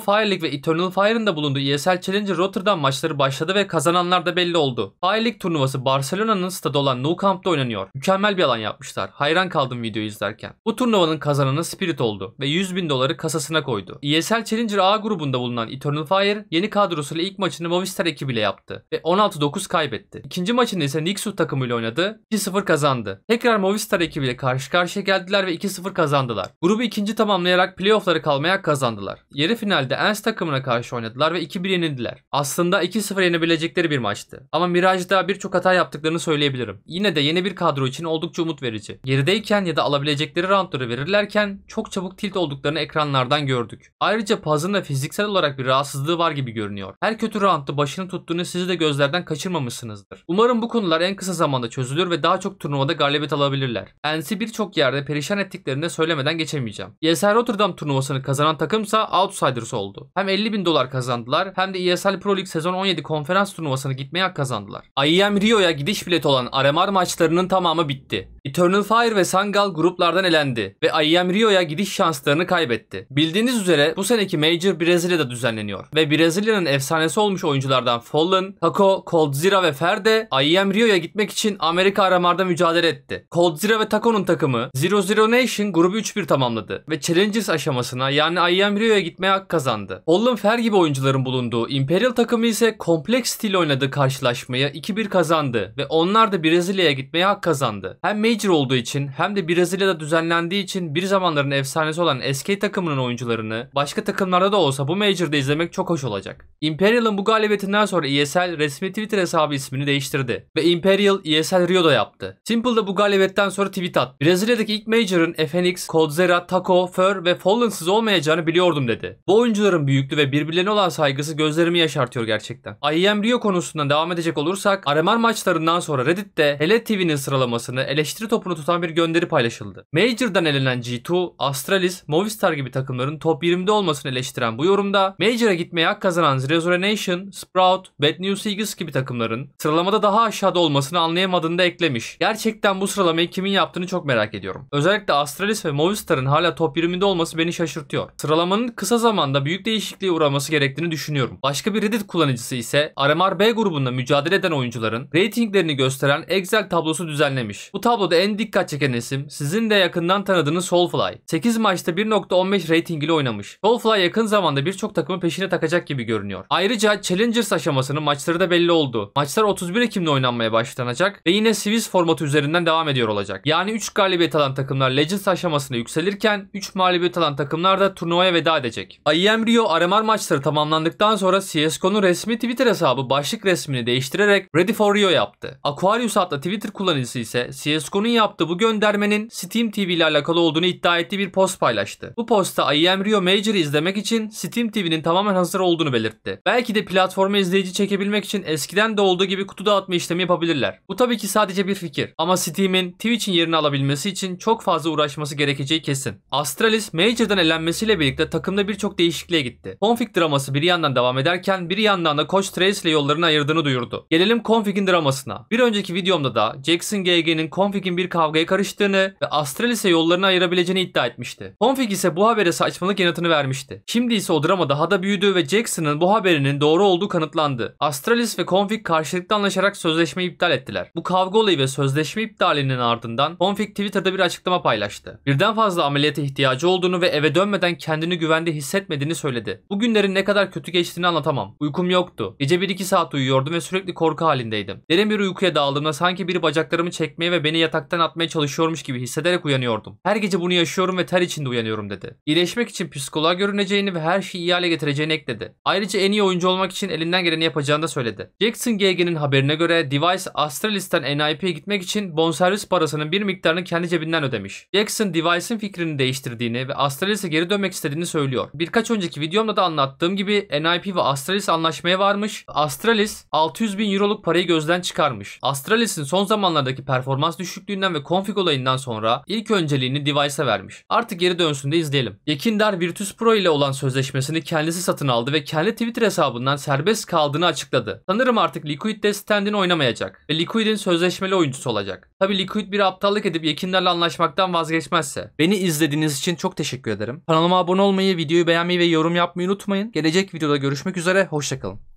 Fire League ve Eternal Fire'ın da bulunduğu ESL Challenger Rotterdam maçları başladı ve kazananlar da belli oldu. Fire League turnuvası Barcelona'nın stadı olan Nou Camp'ta oynanıyor. Mükemmel bir alan yapmışlar. Hayran kaldım videoyu izlerken. Bu turnuvanın kazananı Spirit oldu ve 100 bin doları kasasına koydu. ESL Challenger A grubunda bulunan Eternal Fire yeni kadrosuyla ilk maçını Movistar ekibiyle yaptı ve 16-9 kaybetti. İkinci maçında ise Nixu takımıyla oynadı. 2-0 kazandı. Tekrar Movistar ekibiyle karşı karşıya geldiler ve 2-0 kazandılar. Grubu ikinci tamamlayarak playoffları kalmaya kazandılar. Yarı final finalde Ens takımına karşı oynadılar ve 2-1 yenildiler. Aslında 2-0 yenebilecekleri bir maçtı. Ama Mirage'da birçok hata yaptıklarını söyleyebilirim. Yine de yeni bir kadro için oldukça umut verici. Gerideyken ya da alabilecekleri roundları verirlerken çok çabuk tilt olduklarını ekranlardan gördük. Ayrıca Paz'ın da fiziksel olarak bir rahatsızlığı var gibi görünüyor. Her kötü roundda başını tuttuğunu sizi de gözlerden kaçırmamışsınızdır. Umarım bu konular en kısa zamanda çözülür ve daha çok turnuvada galibiyet alabilirler. Ens'i birçok yerde perişan ettiklerini söylemeden geçemeyeceğim. ESL Rotterdam turnuvasını kazanan takımsa Outsiders oldu. Hem 50 bin dolar kazandılar hem de ESL Pro League sezon 17 konferans turnuvasını gitmeye hak kazandılar. IEM Rio'ya gidiş bileti olan Aremar maçlarının tamamı bitti. Eternal Fire ve Sangal gruplardan elendi ve IEM Rio'ya gidiş şanslarını kaybetti. Bildiğiniz üzere bu seneki Major Brezilya'da düzenleniyor ve Brezilya'nın efsanesi olmuş oyunculardan Fallen, Taco, Coldzera ve Ferde IEM Rio'ya gitmek için Amerika aramarda mücadele etti. Coldzera ve Taco'nun takımı Zero Zero Nation grubu 3-1 tamamladı ve Challenges aşamasına yani IEM Rio'ya gitmeye hak kazandı. Fallen Fer gibi oyuncuların bulunduğu Imperial takımı ise kompleks stil oynadığı karşılaşmayı 2-1 kazandı ve onlar da Brezilya'ya gitmeye hak kazandı. Hem Major major olduğu için hem de Brezilya'da düzenlendiği için bir zamanların efsanesi olan SK takımının oyuncularını başka takımlarda da olsa bu major'da izlemek çok hoş olacak. Imperial'ın bu galibiyetinden sonra ESL resmi Twitter hesabı ismini değiştirdi ve Imperial ESL Rio'da yaptı. Simple de bu galibiyetten sonra tweet attı. Brezilya'daki ilk major'ın FNX, Codzera, Taco, Fur ve Fallen'sız olmayacağını biliyordum dedi. Bu oyuncuların büyüklüğü ve birbirlerine olan saygısı gözlerimi yaşartıyor gerçekten. IEM Rio konusundan devam edecek olursak RMR maçlarından sonra Reddit'te Hele TV'nin sıralamasını eleştiri eleştiri topunu tutan bir gönderi paylaşıldı. Major'dan elenen G2, Astralis, Movistar gibi takımların top 20'de olmasını eleştiren bu yorumda Major'a gitmeye hak kazanan Zero Nation, Sprout, Bad News Eagles gibi takımların sıralamada daha aşağıda olmasını anlayamadığını da eklemiş. Gerçekten bu sıralamayı kimin yaptığını çok merak ediyorum. Özellikle Astralis ve Movistar'ın hala top 20'de olması beni şaşırtıyor. Sıralamanın kısa zamanda büyük değişikliğe uğraması gerektiğini düşünüyorum. Başka bir Reddit kullanıcısı ise RMR B grubunda mücadele eden oyuncuların reytinglerini gösteren Excel tablosu düzenlemiş. Bu tablo Burada en dikkat çeken isim sizin de yakından tanıdığınız Soulfly. 8 maçta 1.15 rating ile oynamış. Soulfly yakın zamanda birçok takımı peşine takacak gibi görünüyor. Ayrıca Challengers aşamasının maçları da belli oldu. Maçlar 31 Ekim'de oynanmaya başlanacak ve yine Swiss formatı üzerinden devam ediyor olacak. Yani 3 galibiyet alan takımlar Legends aşamasına yükselirken 3 mağlubiyet alan takımlar da turnuvaya veda edecek. IEM Rio RMR maçları tamamlandıktan sonra CSGO'nun resmi Twitter hesabı başlık resmini değiştirerek Ready for Rio yaptı. Aquarius adlı Twitter kullanıcısı ise CSGO'nun Son'un yaptığı bu göndermenin Steam TV ile alakalı olduğunu iddia ettiği bir post paylaştı. Bu posta I Am Rio Major'ı izlemek için Steam TV'nin tamamen hazır olduğunu belirtti. Belki de platforma izleyici çekebilmek için eskiden de olduğu gibi kutu dağıtma işlemi yapabilirler. Bu tabii ki sadece bir fikir ama Steam'in Twitch'in yerini alabilmesi için çok fazla uğraşması gerekeceği kesin. Astralis Major'dan elenmesiyle birlikte takımda birçok değişikliğe gitti. Config draması bir yandan devam ederken bir yandan da Coach Trace ile yollarını ayırdığını duyurdu. Gelelim Config'in dramasına. Bir önceki videomda da Jackson GG'nin Config'in Config'in bir kavgaya karıştığını ve Astralis'e yollarını ayırabileceğini iddia etmişti. Config ise bu habere saçmalık yanıtını vermişti. Şimdi ise o drama daha da büyüdü ve Jackson'ın bu haberinin doğru olduğu kanıtlandı. Astralis ve Config karşılıklı anlaşarak sözleşmeyi iptal ettiler. Bu kavga olayı ve sözleşme iptalinin ardından Config Twitter'da bir açıklama paylaştı. Birden fazla ameliyata ihtiyacı olduğunu ve eve dönmeden kendini güvende hissetmediğini söyledi. Bu günlerin ne kadar kötü geçtiğini anlatamam. Uykum yoktu. Gece 1-2 saat uyuyordum ve sürekli korku halindeydim. Derin bir uykuya daldığımda sanki biri bacaklarımı çekmeye ve beni yatak yataktan atmaya çalışıyormuş gibi hissederek uyanıyordum. Her gece bunu yaşıyorum ve ter içinde uyanıyorum dedi. İyileşmek için psikoloğa görüneceğini ve her şeyi iyi hale getireceğini ekledi. Ayrıca en iyi oyuncu olmak için elinden geleni yapacağını da söyledi. Jackson GG'nin haberine göre Device Astralis'ten NIP'ye gitmek için bonservis parasının bir miktarını kendi cebinden ödemiş. Jackson Device'in fikrini değiştirdiğini ve Astralis'e geri dönmek istediğini söylüyor. Birkaç önceki videomda da anlattığım gibi NIP ve Astralis anlaşmaya varmış. Astralis 600 bin euroluk parayı gözden çıkarmış. Astralis'in son zamanlardaki performans düşük düşüklüğünden ve konfig olayından sonra ilk önceliğini device'a vermiş. Artık geri dönsün de izleyelim. Yekindar Virtus Pro ile olan sözleşmesini kendisi satın aldı ve kendi Twitter hesabından serbest kaldığını açıkladı. Sanırım artık Liquid de standini oynamayacak ve Liquid'in sözleşmeli oyuncusu olacak. Tabi Liquid bir aptallık edip Yekindar'la anlaşmaktan vazgeçmezse. Beni izlediğiniz için çok teşekkür ederim. Kanalıma abone olmayı, videoyu beğenmeyi ve yorum yapmayı unutmayın. Gelecek videoda görüşmek üzere, hoşçakalın.